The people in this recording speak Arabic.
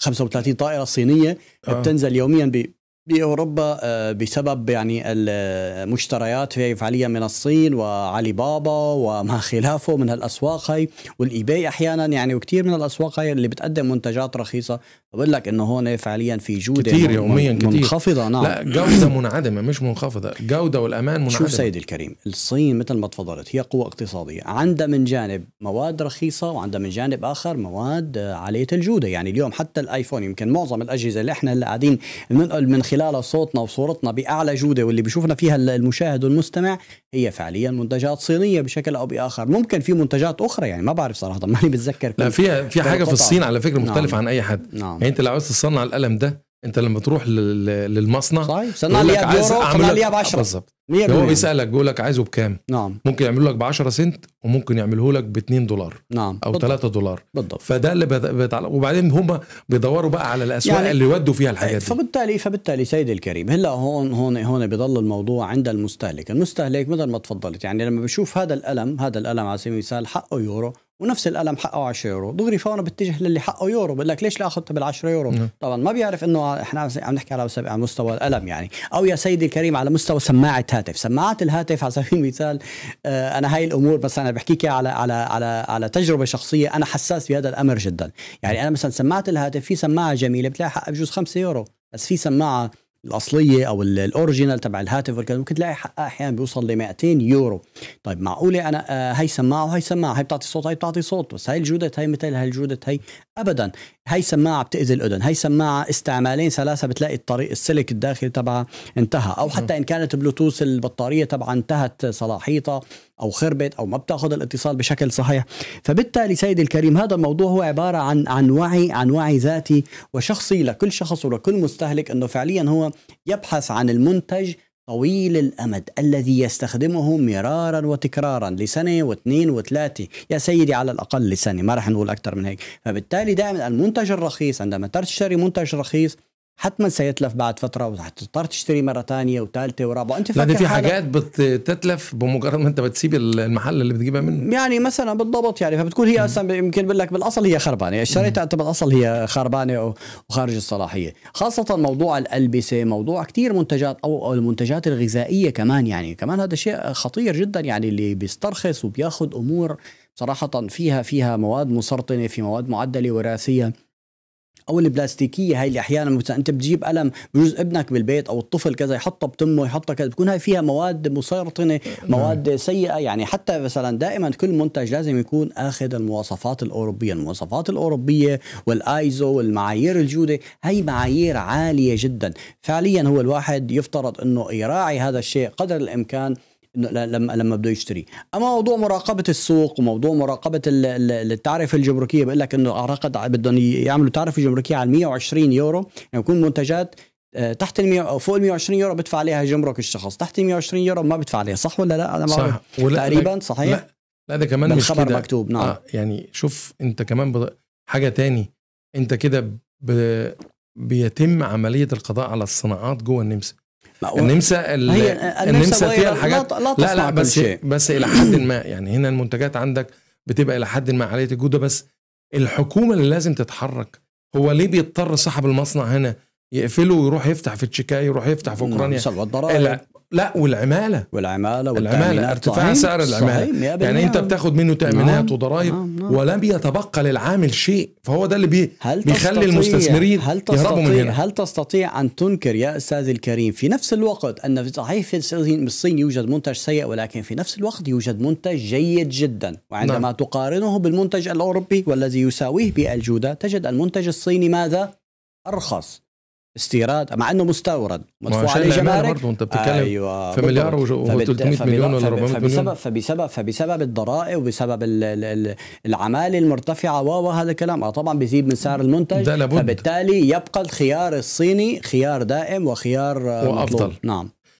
35 طائره صينيه آه. بتنزل يوميا ب باوروبا آه، بسبب يعني المشتريات هي فعليا من الصين وعلي بابا وما خلافه من الاسواق هاي والايباي احيانا يعني وكثير من الاسواق هاي اللي بتقدم منتجات رخيصه بقول لك انه هون فعليا في جوده كثير يوميا كثير منخفضه نعم لا جوده منعدمه مش منخفضه جوده والامان منعدمه شوف سيدي الكريم الصين مثل ما تفضلت هي قوه اقتصاديه عندها من جانب مواد رخيصه وعندها من جانب اخر مواد عاليه الجوده يعني اليوم حتى الايفون يمكن معظم الاجهزه اللي احنا اللي قاعدين بننقل من خلالها صوتنا وصورتنا باعلى جوده واللي بيشوفنا فيها المشاهد والمستمع هي فعليا منتجات صينيه بشكل او باخر ممكن في منتجات اخرى يعني ما بعرف صراحه ماني بتذكر لا فيها في حاجه في الصين على فكره نعم. مختلفه نعم. عن اي حد نعم يعني انت لو عايز تصنع القلم ده انت لما تروح للمصنع صحيح صنع لي بيورو صنع لي ب 10 بالظبط هو بيسالك بيقول لك عايزه بكام نعم ممكن يعملوا لك ب 10 سنت وممكن يعمله لك ب 2 دولار نعم او 3 دولار بالضبط فده اللي بتعلق وبعدين هم بيدوروا بقى على الاسواق يعني اللي يودوا فيها الحياه دي فبالتالي فبالتالي سيدي الكريم هلا هون هون هون بضل الموضوع عند المستهلك المستهلك مثل ما تفضلت يعني لما بشوف هذا القلم هذا القلم على سبيل المثال حقه يورو ونفس القلم حقه 10 يورو دغري فورا بتجه للي حقه يورو بقول لك ليش لا اخذته بال10 يورو نعم. طبعا ما بيعرف انه احنا عم نحكي على مستوى القلم يعني او يا سيدي الكريم على مستوى سماعه هاتف سماعات الهاتف على سبيل المثال آه انا هاي الامور بس انا بحكيك على على على على تجربه شخصيه انا حساس بهذا الامر جدا يعني انا مثلا سماعه الهاتف في سماعه جميله بتلاقي حقها بجوز 5 يورو بس في سماعه الاصليه او الاوريجينال تبع الهاتف ممكن تلاقي حقها احيانا بيوصل ل 200 يورو طيب معقوله انا هي آه، سماعه وهي سماعه هي بتعطي صوت هي بتعطي صوت بس هي الجوده هي مثل هي الجوده هي ابدا هي سماعه بتاذي الاذن هي سماعه استعمالين ثلاثه بتلاقي الطريق السلك الداخلي تبعها انتهى او حتى ان كانت بلوتوث البطاريه تبعها انتهت صلاحيتها او خربت او ما بتاخذ الاتصال بشكل صحيح فبالتالي سيدي الكريم هذا الموضوع هو عباره عن عن وعي عن وعي ذاتي وشخصي لكل شخص ولكل مستهلك انه فعليا هو يبحث عن المنتج طويل الامد الذي يستخدمه مرارا وتكرارا لسنه واثنين وثلاثه يا سيدي على الاقل لسنه ما رح نقول اكثر من هيك فبالتالي دائما المنتج الرخيص عندما تشتري منتج رخيص حتما سيتلف بعد فتره وحتضطر تشتري مره ثانيه وثالثه ورابعه انت فاكر في حاجات بتتلف بمجرد ما انت بتسيب المحل اللي بتجيبها منه يعني مثلا بالضبط يعني فبتكون هي اصلا يمكن بقول لك بالاصل هي خربانه اشتريتها انت بالاصل هي خربانه وخارج الصلاحيه خاصه موضوع الالبسه موضوع كثير منتجات او المنتجات الغذائيه كمان يعني كمان هذا شيء خطير جدا يعني اللي بيسترخص وبياخذ امور صراحه فيها فيها مواد مسرطنه في مواد معدله وراثيه او البلاستيكيه هاي اللي احيانا مثلا انت بتجيب قلم بجوز ابنك بالبيت او الطفل كذا يحطه بتمه يحطه كذا بتكون هاي فيها مواد مسرطنه مواد نعم. سيئه يعني حتى مثلا دائما كل منتج لازم يكون اخذ المواصفات الاوروبيه المواصفات الاوروبيه والايزو والمعايير الجوده هاي معايير عاليه جدا فعليا هو الواحد يفترض انه يراعي هذا الشيء قدر الامكان لما لما بده يشتري اما موضوع مراقبه السوق وموضوع مراقبه التعرفه الجمركيه بقول لك انه اعتقد بدهم يعملوا تعرفه جمركيه على 120 يورو يعني يكون منتجات آه، تحت ال 100 او فوق ال 120 يورو بدفع عليها جمرك الشخص تحت ال 120 يورو ما بدفع عليها صح ولا لا انا ما صح ولا تقريبا لا صحيح لا, لا ده كمان مش كده مكتوب نعم آه يعني شوف انت كمان بض... حاجه تاني انت كده ب... بيتم عمليه القضاء على الصناعات جوه النمسا النمسا النمسا فيها الحاجات لا, لا, لا بس شيء. بس الى حد ما يعني هنا المنتجات عندك بتبقى الى حد ما عاليه الجوده بس الحكومه اللي لازم تتحرك هو ليه بيضطر صاحب المصنع هنا يقفله ويروح يفتح في تشيكاي يروح يفتح في نعم، اوكرانيا لا والعماله والعماله والعمالة ارتفاع سعر العماله يعني انت بتاخد منه تامينات نعم. وضرائب نعم،, نعم. ولم يتبقى للعامل شيء فهو ده اللي بي هل بيخلي المستثمرين هل يهربوا من هنا هل تستطيع ان تنكر يا استاذ الكريم في نفس الوقت ان صحيح في الصين الصين يوجد منتج سيء ولكن في نفس الوقت يوجد منتج جيد جدا وعندما نعم. تقارنه بالمنتج الاوروبي والذي يساويه بالجوده تجد المنتج الصيني ماذا ارخص استيراد مع انه مستورد مدفوع عليه جمارك برضه انت بتتكلم آه، أيوة في مليار و300 مليون ولا 400 مليون فبسبب فبسبب فبسبب الضرائب وبسبب العماله المرتفعه وهذا الكلام آه، طبعا بيزيد من سعر المنتج ده لابد. فبالتالي يبقى الخيار الصيني خيار دائم وخيار آه، وافضل مطلوب. نعم